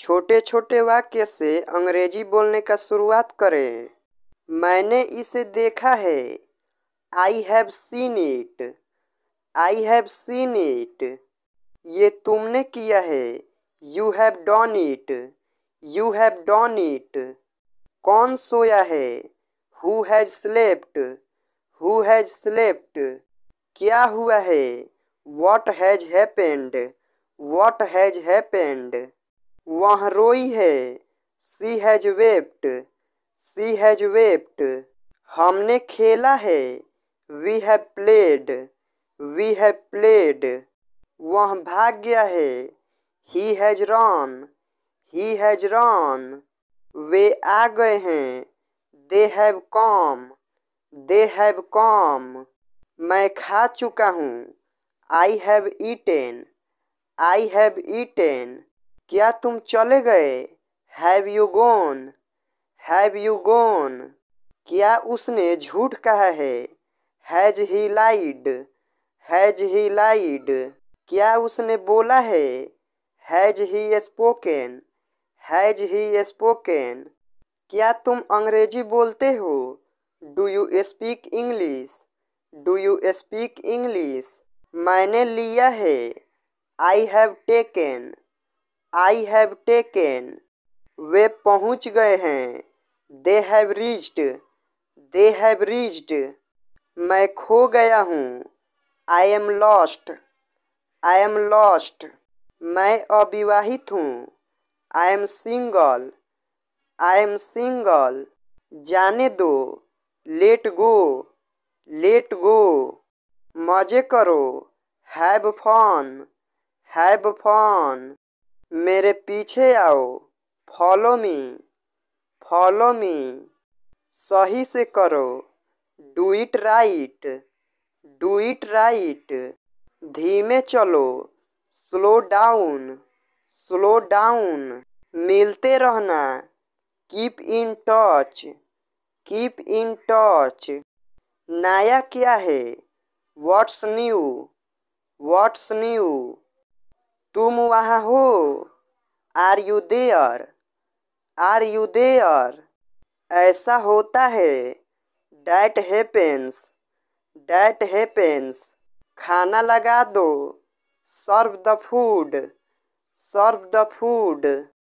छोटे छोटे वाक्य से अंग्रेजी बोलने का शुरुआत करें मैंने इसे देखा है I have seen it I have seen it ये तुमने किया है you have done it you have done it कौन सोया है who has slept who has slept क्या हुआ है what has happened what has happened वह रोई है she has wept she has wept हमने खेला है we have played we have played वह भाग गया है he has run he has Ron वे आ गए हैं they have come they have come मैं खा चुका हूँ I have eaten I have eaten क्या तुम चले गए have you gone have you gone क्या उसने झूठ कहा है has he light has he लाइड क्या उसने बोला है has he spoken has he spoken क्या तुम अंग्रेजी बोलते हो do you speak English do you speak English मैंने लिया है I have taken I have taken वे पहुंच गए हैं they have reached they have reached मैं खो गया हूँ I am lost I am lost मैं अविवाहित हूँ I am single I am single जाने दो लेट गो लेट गो मजे करो हैव फन हैव फन मेरे पीछे आओ फॉलो मी फॉलो मी सही से करो do it right do it right धीमे चलो स्लो डाउन स्लो डाउन मिलते रहना keep in touch keep in touch नया क्या है व्हाट्स न्यू व्हाट्स न्यू तुम वहाँ हो are you there are you there ऐसा होता है डैट हैपेंस डैट हैपेंस खाना लगा दो serve the food serve the food